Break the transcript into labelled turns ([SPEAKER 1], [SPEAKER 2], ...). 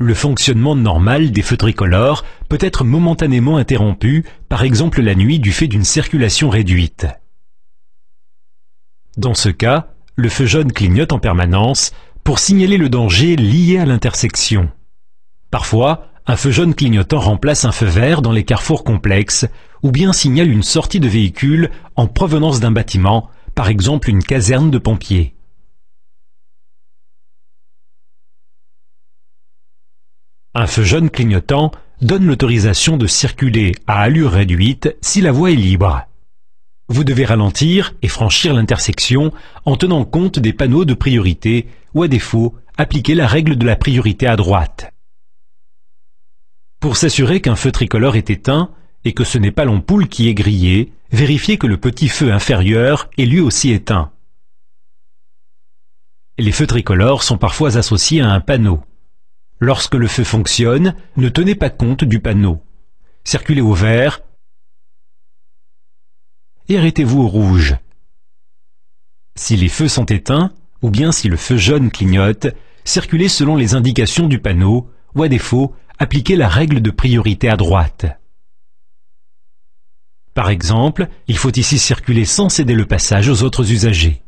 [SPEAKER 1] Le fonctionnement normal des feux tricolores peut être momentanément interrompu, par exemple la nuit du fait d'une circulation réduite. Dans ce cas, le feu jaune clignote en permanence pour signaler le danger lié à l'intersection. Parfois, un feu jaune clignotant remplace un feu vert dans les carrefours complexes ou bien signale une sortie de véhicule en provenance d'un bâtiment, par exemple une caserne de pompiers. Un feu jaune clignotant donne l'autorisation de circuler à allure réduite si la voie est libre. Vous devez ralentir et franchir l'intersection en tenant compte des panneaux de priorité ou à défaut, appliquer la règle de la priorité à droite. Pour s'assurer qu'un feu tricolore est éteint et que ce n'est pas l'ampoule qui est grillée, vérifiez que le petit feu inférieur est lui aussi éteint. Les feux tricolores sont parfois associés à un panneau. Lorsque le feu fonctionne, ne tenez pas compte du panneau. Circulez au vert et arrêtez-vous au rouge. Si les feux sont éteints, ou bien si le feu jaune clignote, circulez selon les indications du panneau, ou à défaut, appliquez la règle de priorité à droite. Par exemple, il faut ici circuler sans céder le passage aux autres usagers.